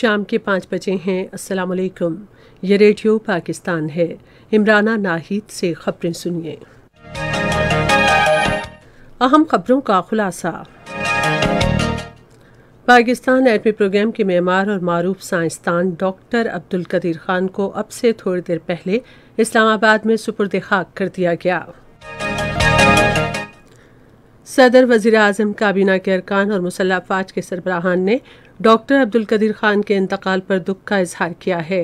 शाम के पाँच बजे हैं अस्सलाम वालेकुम ये रेडियो पाकिस्तान है इमराना नाहिद से खबरें सुनिए अहम खबरों का खुलासा पाकिस्तान एटमी प्रोग्राम के मेमार और मरूफ साइंसदान डॉक्टर अब्दुल कदीर खान को अब से थोड़ी देर पहले इस्लामाबाद में सुपुर्द खाक कर दिया गया सदर वजीर अजम काबीना के अरकान और मुसल्ह फाज के सरबराहान ने डॉक्टर अब्दुल कदीर खान के इंतकाल पर दुख का इजहार किया है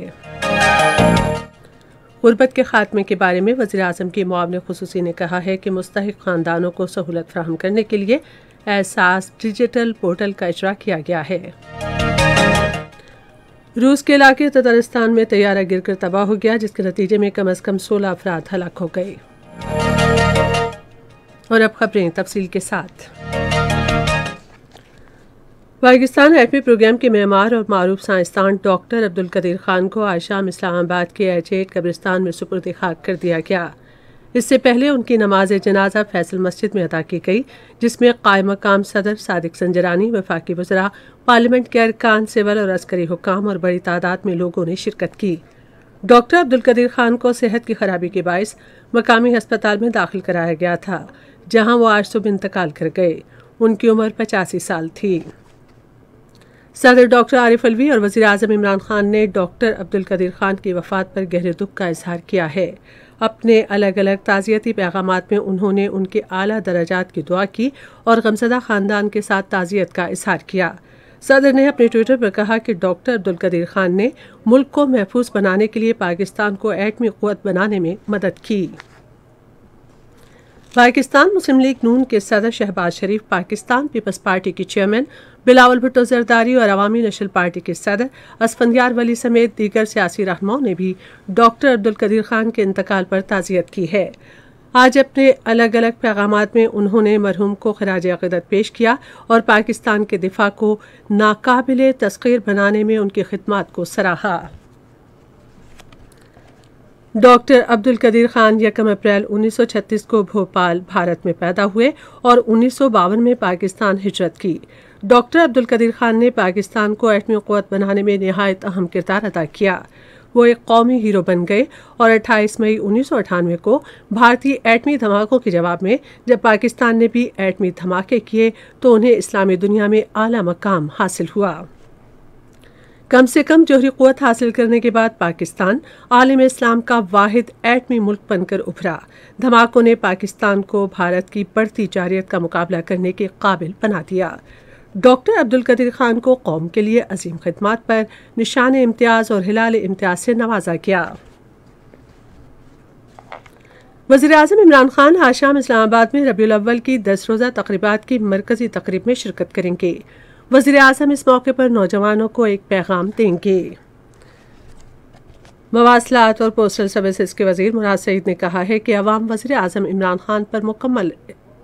गुरबत के खात्मे के बारे में वजी अजम के मुआवन खसूसी ने कहा है कि मुस्तक ख़ानदानों को सहूलत फ्राहम करने के लिए एहसास डिजिटल पोर्टल का इजरा किया गया है रूस के इलाके ततरस्तान में तैयारा गिरकर तबाह हो गया जिसके नतीजे में कम अज कम सोलह अफराद हलाक हो गए और अब खबरें तफसील के साथ पाकिस्तान एटमी प्रोग्राम के मेमार और मरूफ साइंसदान डॉक्टर अब्दुल कदीर खान को आज शाम इस्लामाबाद के एच एड कब्रिस्तान में सुपुर्द खाक कर दिया गया इससे पहले उनकी नमाज जनाजा फैसल मस्जिद में अदा की गई जिसमें कायम मकाम सदर सादिक संजरानी वफाकी वजरा पार्लियामेंट के अरकान सिवल और अस्करी हुकाम और बड़ी तादाद में लोगों ने शिरकत की डॉक्टर अब्दुल कदीर खान को सेहत की खराबी के बायस मकामी अस्पताल में दाखिल कराया गया था जहां वो आज सुबह इंतकाल कर गए उनकी उम्र पचासी साल थी सदर डॉक्टर आरिफ अलवी और वजीर अजम इमरान खान ने डॉक्टर अब्दुल कदीर खान की वफात पर गहरे दुख का इजहार किया है अपने अलग अलग ताज़ियती पैगाम में उन्होंने उनके आला दर्जात की दुआ की और गमसदा ख़ानदान के साथ ताज़ियत का इजहार किया सदर ने अपने ट्विटर पर कहा कि डॉक्टर अब्दुल कदीर खान ने मुल्क को महफूज बनाने के लिए पाकिस्तान को एटमी क़वत बनाने में मदद की पाकिस्तान मुस्लिम लीग नून के सदर शहबाज शरीफ पाकिस्तान पीपल्स पार्टी के चेयरमैन बिलावल भुट्टो जरदारी और अवामी नेशनल पार्टी के सदर असफंदियार वली समेत दीगर सियासी रहनुमाओं ने भी डॉक्टर अब्दुल कदीर खान के इंतकाल पर ताज़ियत की है आज अपने अलग अलग पैगाम में उन्होंने मरहूम को खराज अकदत पेश किया और पाकिस्तान के दिफा को नाकबिल तस्खीर बनाने में उनकी खदमात को सराहा डॉक्टर अब्दुल कदीर खान यकम अप्रैल 1936 को भोपाल भारत में पैदा हुए और उन्नीस में पाकिस्तान हिजरत की डॉक्टर अब्दुल कदीर खान ने पाकिस्तान को एटमी क़वत बनाने में नहायत अहम किरदार अदा किया वो एक कौमी हीरो बन गए और 28 मई उन्नीस को भारतीय एटमी धमाकों के जवाब में जब पाकिस्तान ने भी एटमी धमाके किए तो उन्हें इस्लामी दुनिया में आला मकाम हासिल हुआ कम से कम जोहरी क़वत हासिल करने के बाद पाकिस्तान आलम इस्लाम का वाहिद एटमी मुल्क बनकर उभरा धमाकों ने पाकिस्तान को भारत की बढ़ती जारियत का मुकाबला करने के काबिल बना दिया डॉक्टर अब्दुल कदीर खान को कौम के लिए अजीम खदमात पर निशान इम्तियाज़ और हिलाल इम्तियाज़ से नवाजा किया वजी अजम इमरान खान आज शाम इस्लामाबाद में रबी अव्वल की दस रोज़ा तकरीबा की मरकजी तकरीब में शिरकत करेंगे वजी अजम इस मौके पर नौजवानों को एक पैगाम देंगे मवासलात और पोस्टल सर्विसेज के वजीर मुराद सईद ने कहा है कि अवाम वजी अजम इमरान खान पर मुकम्मल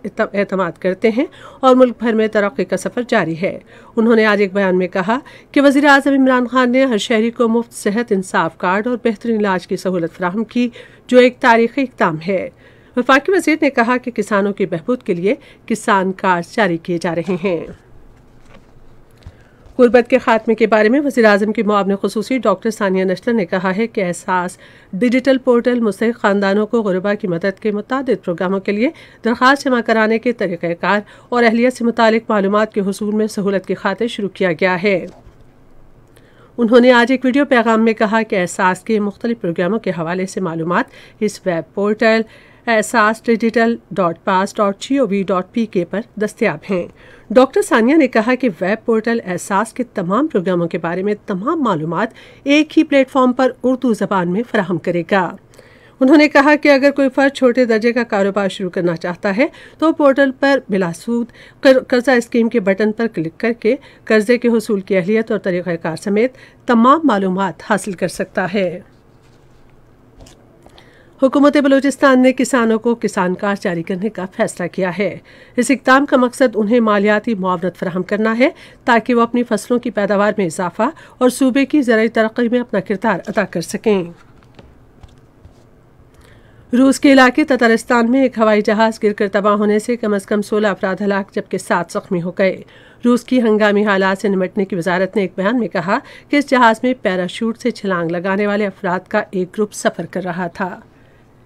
एतम करते हैं और मुल्क भर में तरक्की का सफ़र जारी है उन्होंने आज एक बयान में कहा कि वजी अजम इमरान खान ने हर शहरी को मुफ्त सेहत इंसाफ कार्ड और बेहतरीन इलाज की सहूलत फ्राहम की जो एक तारीखी इकदाम है वफाकी वजीर ने कहा कि किसानों की बहबूद के लिए किसान कार्ड जारी किए जा रहे हैं गुर्बत के खात्मे के बारे में वजी अजम की मुआवन खसूसी डॉक्टर सानिया नश्तर ने कहा है कि एहसास डिजिटल पोर्टल मुस्तक ख़ानदानों को गुरबा की मदद के मुतद प्रोग्रामों के लिए दरख्वास्त जमा कराने के तरीक़ार और अहलियत से मुतक मालूम के हसूल में सहूलत की खातिर शुरू किया गया है उन्होंने आज एक वीडियो पैगाम में कहा कि एहसास के मुख्तलिफ प्रोग्रामों के हवाले से मालूम इस web portal Ehsaas digital dot pass dot G O V dot P K पर दस्तियाब हैं डॉक्टर सानिया ने कहा कि वेब पोर्टल एहसास के तमाम प्रोग्रामों के बारे में तमाम मालूम एक ही प्लेटफॉर्म पर उर्दू ज़बान में फराहम करेगा उन्होंने कहा कि अगर कोई फर्ज छोटे दर्जे का कारोबार शुरू करना चाहता है तो पोर्टल पर बिलासूद कर्जा स्कीम के बटन पर क्लिक करके कर्जे के हसूल की अहलियत और तरीक़ार समेत तमाम मालूम हासिल कर सकता है हुकूमत बलूचिस्तान ने किसानों को किसान कार्ड जारी करने का फैसला किया है इस इकदाम का मकसद उन्हें मालियाती मुआवनत फराहम करना है ताकि वो अपनी फसलों की पैदावार में इजाफा और सूबे की जरिए तरक्की में अपना किरदार अदा कर सकें रूस के इलाके ततारिस्तान में एक हवाई जहाज गिरकर तबाह होने से कम अज कम सोलह अफराध हलाक जबकि सात जख्मी हो गए रूस की हंगामी हालात से निमटने की वजारत ने एक बयान में कहा कि इस जहाज में पैराशूट से छलांग लगाने वाले अफराद का एक ग्रुप सफर कर रहा था